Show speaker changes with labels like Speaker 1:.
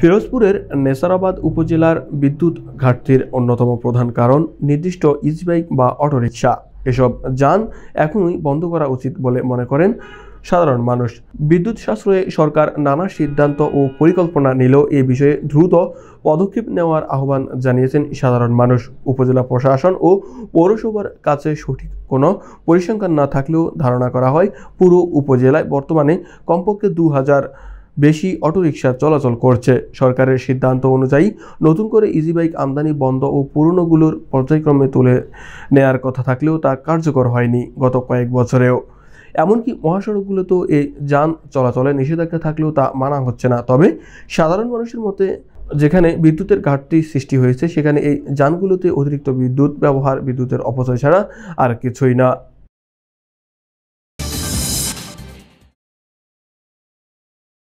Speaker 1: ফিরোজপুরের নেসারাবাদ উপজেলার বিদ্যুৎ ঘাটতির অন্যতম প্রধান কারণ নির্দিষ্ট ইজবাইক বা অটোরিকশা এসব যান এখনই বন্ধ করা উচিত বলে মনে করেন সাধারণ মানুষ বিদ্যুৎ সাশ্রয়ে সরকার নানা সিদ্ধান্ত ও পরিকল্পনা নিলেও এ বিষয়ে দ্রুত পদক্ষেপ নেওয়ার আহ্বান জানিয়েছেন সাধারণ মানুষ উপজেলা প্রশাসন ও পৌরসভার কাছে সঠিক কোনো পরিসংখ্যান না থাকলেও ধারণা করা হয় পুরো উপজেলায় বর্তমানে কমপক্ষে দু হাজার বেশি অটোরিকশা চলাচল করছে সরকারের সিদ্ধান্ত অনুযায়ী নতুন করে ইজি বাইক আমদানি বন্ধ ও পুরনোগুলোর পর্যায়ক্রমে তুলে নেয়ার কথা থাকলেও তা কার্যকর হয়নি গত কয়েক বছরেও এমনকি মহাসড়কগুলোতেও এই যান চলাচলে নিষেধাজ্ঞা থাকলেও তা মানা হচ্ছে না তবে সাধারণ মানুষের মতে যেখানে বিদ্যুতের ঘাটতি সৃষ্টি হয়েছে সেখানে এই যানগুলোতে অতিরিক্ত বিদ্যুৎ ব্যবহার বিদ্যুতের অপচয় ছাড়া আর কিছুই না